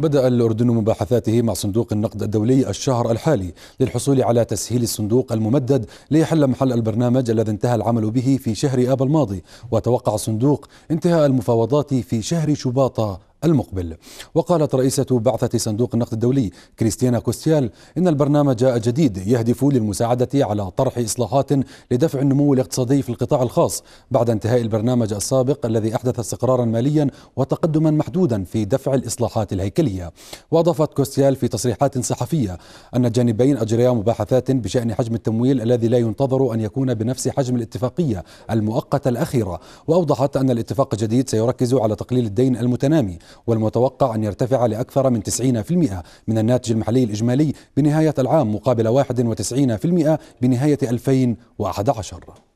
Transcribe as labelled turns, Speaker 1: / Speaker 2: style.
Speaker 1: بدأ الأردن مباحثاته مع صندوق النقد الدولي الشهر الحالي للحصول على تسهيل الصندوق الممدد ليحل محل البرنامج الذي انتهى العمل به في شهر آب الماضي وتوقع الصندوق انتهاء المفاوضات في شهر شباط المقبل وقالت رئيسة بعثة صندوق النقد الدولي كريستيانا كوستيال إن البرنامج الجديد يهدف للمساعدة على طرح إصلاحات لدفع النمو الاقتصادي في القطاع الخاص بعد انتهاء البرنامج السابق الذي أحدث استقرارا ماليا وتقدما محدودا في دفع الإصلاحات الهيكلية وأضافت كوستيال في تصريحات صحفية أن الجانبين أجريا مباحثات بشأن حجم التمويل الذي لا ينتظر أن يكون بنفس حجم الاتفاقية المؤقتة الأخيرة وأوضحت أن الاتفاق الجديد سيركز على تقليل الدين المتنامي والمتوقع أن يرتفع لأكثر من 90% من الناتج المحلي الإجمالي بنهاية العام مقابل 91% بنهاية 2011